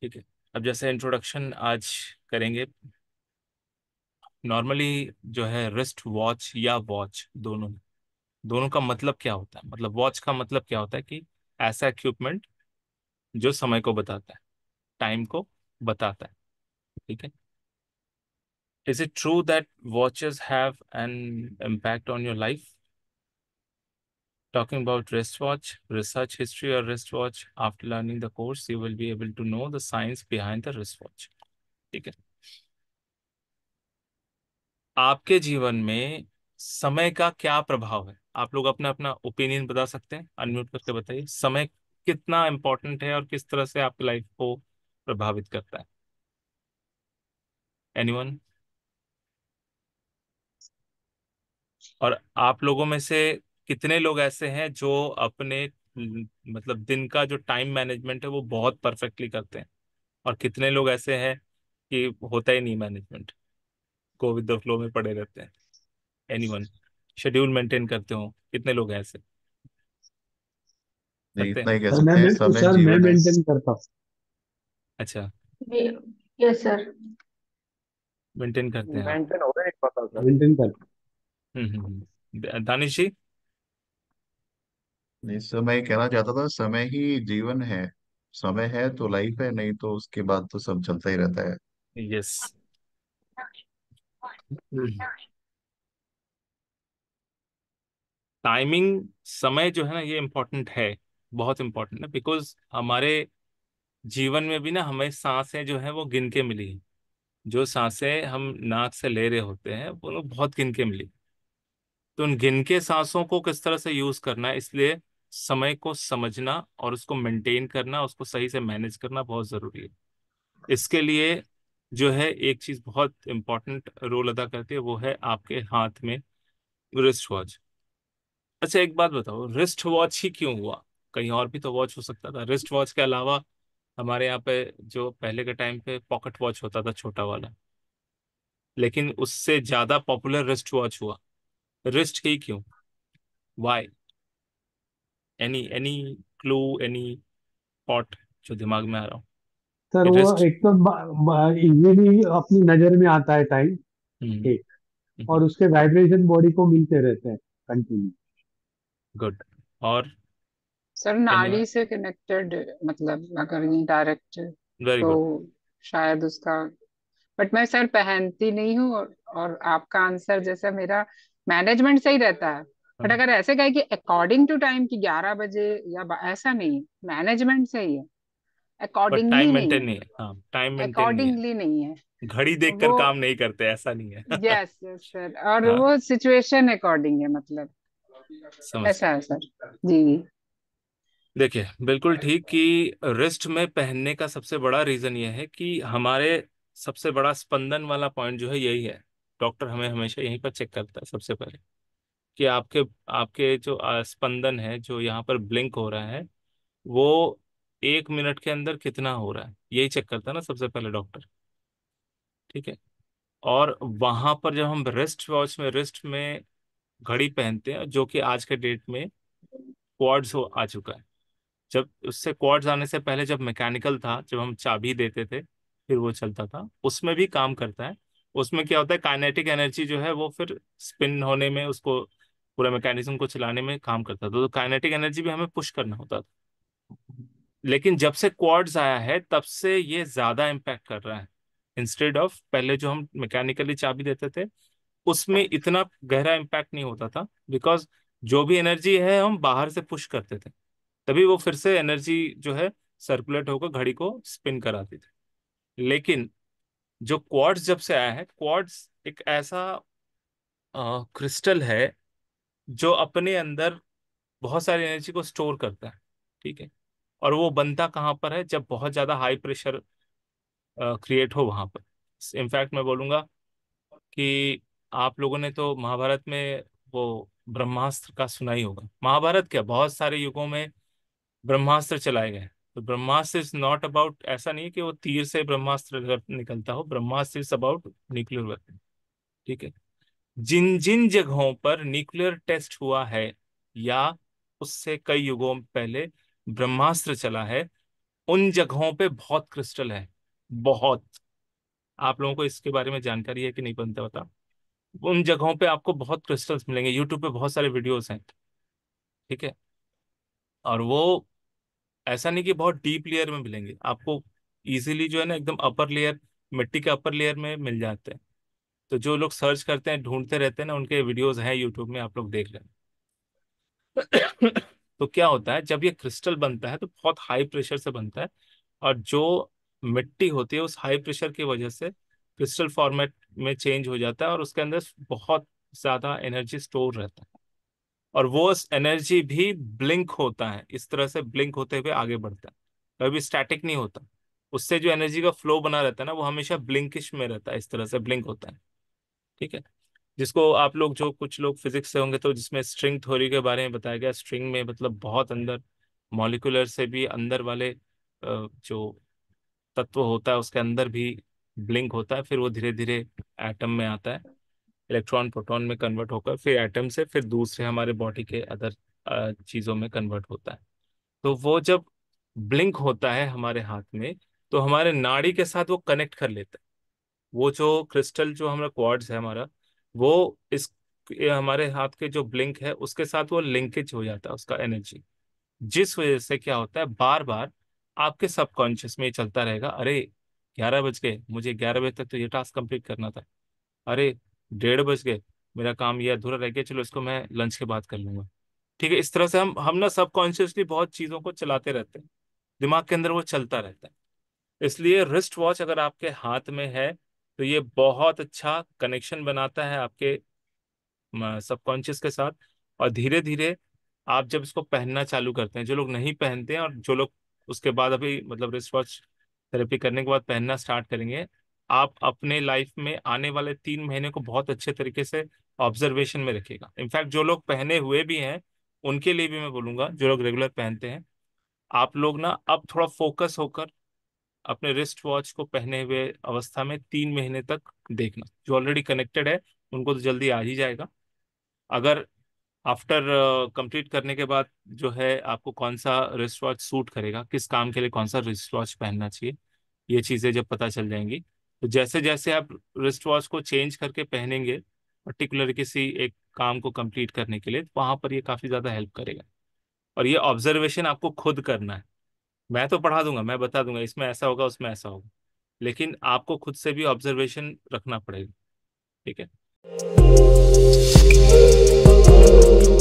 ठीक है अब जैसे इंट्रोडक्शन आज करेंगे नॉर्मली जो है रिस्ट वॉच या वॉच दोनों दोनों का मतलब क्या होता है मतलब वॉच का मतलब क्या होता है कि ऐसा इक्विपमेंट जो समय को बताता है टाइम को बताता है ठीक है is it true that watches have an impact on your life talking about wristwatch, research history or wristwatch, after learning the course, you will be able to know the science behind the wristwatch. ठीक है आपके जीवन में समय का क्या प्रभाव है आप लोग अपना अपना ओपिनियन बता सकते हैं अनम्यूट करके बताइए समय कितना इम्पोर्टेंट है और किस तरह से आपकी लाइफ को प्रभावित करता है एनीवन और आप लोगों में से कितने लोग ऐसे हैं जो अपने हम्म, मतलब दिन का जो टाइम मैनेजमेंट है वो बहुत परफेक्टली करते हैं और कितने लोग ऐसे हैं कि होता ही नहीं मैनेजमेंट को विद द फ्लो में पड़े रहते हैं एनी वन शेड्यूल मेंटेन करते हो कितने लोग ऐसे अच्छा यस सर मेंटेन करते हैं मेंटेन हो रहा है पता सर मेंटेन करता हम्म हम्म, हम्म। दानिश जी इस समय कहना चाहता था समय ही जीवन है समय है तो लाइफ है नहीं तो उसके बाद तो सब चलता ही रहता है यस टाइमिंग समय जो है ना ये इम्पोर्टेंट है बहुत इम्पोर्टेंट है बिकॉज हमारे जीवन में भी ना हमें सांसें जो है वो गिन के मिली जो सांसें हम नाक से ले रहे होते हैं वो लोग बहुत गिन के मिली तो उन गिन के सांसों को किस तरह से यूज करना है इसलिए समय को समझना और उसको मेंटेन करना उसको सही से मैनेज करना बहुत ज़रूरी है इसके लिए जो है एक चीज़ बहुत इंपॉर्टेंट रोल अदा करती है वो है आपके हाथ में रिस्ट वॉच अच्छा एक बात बताओ रिस्ट वॉच ही क्यों हुआ कहीं और भी तो वॉच हो सकता था रिस्ट वॉच के अलावा हमारे यहाँ पे जो पहले के टाइम पे पॉकेट वॉच होता था छोटा वाला लेकिन उससे ज़्यादा पॉपुलर रिस्ट वॉच हुआ रिस्ट ही क्यों why any any clue any pot जो दिमाग में आ रहा हो सर वो just... एक तो इजीली अपनी नजर में आता है टाइम हम्म। एक हम्म। और उसके वाइब्रेशन बॉडी को मिलते रहते हैं कंटिन्यू गुड और सर नाड़ी से कनेक्टेड मतलब अगर डायरेक्ट तो गुड शायद उसका बट मैं सर पहनती नहीं हूँ और, और आपका आंसर जैसा मेरा मैनेजमेंट से ही रहता है बट हाँ। अगर ऐसे कहे कि अकॉर्डिंग टू टाइम की ग्यारह बजे या ऐसा नहीं मैनेजमेंट से ही है अकॉर्डिंगली नहीं नहीं है टाइम मेंटेन अकॉर्डिंगली नहीं है घड़ी देखकर काम नहीं करते ऐसा नहीं है यस यस सर और हाँ. वो सिचुएशन अकॉर्डिंग है मतलब ऐसा है सर जी जी देखिए बिल्कुल ठीक कि रिस्ट में पहनने का सबसे बड़ा रीजन यह है कि हमारे सबसे बड़ा स्पंदन वाला पॉइंट जो है यही है डॉक्टर हमें हमेशा यहीं पर चेक करता है सबसे पहले कि आपके आपके जो स्पंदन है जो यहाँ पर ब्लिंक हो रहा है वो एक मिनट के अंदर कितना हो रहा है यही चेक करता है ना सबसे पहले डॉक्टर ठीक है और वहां पर जब हम रिस्ट वॉच में रिस्ट में घड़ी पहनते हैं जो कि आज के डेट में क्वार्ड्स हो आ चुका है जब उससे क्वार्स आने से पहले जब मैकेनिकल था जब हम चाबी देते थे फिर वो चलता था उसमें भी काम करता है उसमें क्या होता है काइनेटिक एनर्जी जो है वो फिर स्पिन होने में उसको पूरा मैकेनिज्म को चलाने में काम करता था तो काइनेटिक एनर्जी भी हमें पुश करना होता था लेकिन जब से क्वाड्स आया है तब से ये ज्यादा इम्पैक्ट कर रहा है इंस्टेड ऑफ पहले जो हम मैकेनिकली चाबी देते थे उसमें इतना गहरा इम्पैक्ट नहीं होता था बिकॉज जो भी एनर्जी है हम बाहर से पुश करते थे तभी वो फिर से एनर्जी जो है सर्कुलेट होकर घड़ी को स्पिन कराती थी लेकिन जो क्वार्स जब से आया है क्वाड्स एक ऐसा क्रिस्टल है जो अपने अंदर बहुत सारी एनर्जी को स्टोर करता है ठीक है और वो बनता कहाँ पर है जब बहुत ज़्यादा हाई प्रेशर क्रिएट हो वहाँ पर इनफैक्ट मैं बोलूँगा कि आप लोगों ने तो महाभारत में वो ब्रह्मास्त्र का सुना ही होगा महाभारत क्या बहुत सारे युगों में ब्रह्मास्त्र चलाए गए तो ब्रह्मास्त्र इज नॉट अबाउट ऐसा नहीं कि वो तीर से ब्रह्मास्त्र निकलता हो Brahmastra is about nuclear weapon ठीक है जिन जिन जगहों पर न्यूक्लियर टेस्ट हुआ है या उससे कई युगों पहले ब्रह्मास्त्र चला है उन जगहों पे बहुत क्रिस्टल है बहुत आप लोगों को इसके बारे में जानकारी है कि नहीं बनता बता उन जगहों पे आपको बहुत क्रिस्टल्स मिलेंगे यूट्यूब पे बहुत सारे वीडियोस हैं ठीक है और वो ऐसा नहीं कि बहुत डीप लेयर में मिलेंगे आपको इजीली जो है ना एकदम अपर लेयर मिट्टी के अपर लेयर में मिल जाते हैं तो जो लोग सर्च करते हैं ढूंढते रहते हैं ना उनके वीडियोस हैं यूट्यूब में आप लोग देख हैं तो क्या होता है जब ये क्रिस्टल बनता है तो बहुत हाई प्रेशर से बनता है और जो मिट्टी होती है उस हाई प्रेशर की वजह से क्रिस्टल फॉर्मेट में चेंज हो जाता है और उसके अंदर बहुत ज़्यादा एनर्जी स्टोर रहता है और वो एनर्जी भी ब्लिंक होता है इस तरह से ब्लिंक होते हुए आगे बढ़ता है कभी स्टैटिक नहीं होता उससे जो एनर्जी का फ्लो बना रहता है ना वो हमेशा ब्लिंकिश में रहता है इस तरह से ब्लिंक होता है ठीक है जिसको आप लोग जो कुछ लोग फिजिक्स से होंगे तो जिसमें स्ट्रिंग थ्योरी के बारे में बताया गया स्ट्रिंग में मतलब बहुत अंदर मॉलिकुलर से भी अंदर वाले जो तत्व होता है उसके अंदर भी ब्लिंक होता है फिर वो धीरे धीरे एटम में आता है इलेक्ट्रॉन प्रोटॉन में कन्वर्ट होकर फिर एटम से फिर दूसरे हमारे बॉडी के अदर चीज़ों में कन्वर्ट होता है तो वो जब ब्लिंक होता है हमारे हाथ में तो हमारे नाड़ी के साथ वो कनेक्ट कर लेता है वो जो क्रिस्टल जो हमारा क्वार्ड्स है हमारा वो इस हमारे हाथ के जो ब्लिंक है उसके साथ वो लिंकेज हो जाता है उसका एनर्जी जिस वजह से क्या होता है बार बार आपके सबकॉन्शियस में चलता रहेगा अरे ग्यारह बज गए मुझे ग्यारह बजे तक तो ये टास्क कंप्लीट करना था अरे डेढ़ बज गए मेरा काम ये अधूरा रह गया चलो इसको मैं लंच के बाद कर लूंगा ठीक है इस तरह से हम हम ना सबकॉन्शियसली बहुत चीज़ों को चलाते रहते हैं दिमाग के अंदर वो चलता रहता है इसलिए रिस्ट वॉच अगर आपके हाथ में है तो ये बहुत अच्छा कनेक्शन बनाता है आपके सबकॉन्शियस के साथ और धीरे धीरे आप जब इसको पहनना चालू करते हैं जो लोग नहीं पहनते हैं और जो लोग उसके बाद अभी मतलब रिस्ट थेरेपी करने के बाद पहनना स्टार्ट करेंगे आप अपने लाइफ में आने वाले तीन महीने को बहुत अच्छे तरीके से ऑब्जर्वेशन में रखेगा इनफैक्ट जो लोग पहने हुए भी हैं उनके लिए भी मैं बोलूँगा जो लोग रेगुलर पहनते हैं आप लोग ना अब थोड़ा फोकस होकर अपने रिस्ट वॉच को पहने हुए अवस्था में तीन महीने तक देखना जो ऑलरेडी कनेक्टेड है उनको तो जल्दी आ ही जाएगा अगर आफ्टर कंप्लीट uh, करने के बाद जो है आपको कौन सा रिस्ट वॉच सूट करेगा किस काम के लिए कौन सा रिस्ट वॉच पहनना चाहिए ये चीज़ें जब पता चल जाएंगी तो जैसे जैसे आप रिस्ट वॉच को चेंज करके पहनेंगे पर्टिकुलर किसी एक काम को कंप्लीट करने के लिए तो वहाँ पर ये काफ़ी ज़्यादा हेल्प करेगा और ये ऑब्जर्वेशन आपको खुद करना है मैं तो पढ़ा दूंगा मैं बता दूंगा इसमें ऐसा होगा उसमें ऐसा होगा लेकिन आपको खुद से भी ऑब्जर्वेशन रखना पड़ेगा ठीक है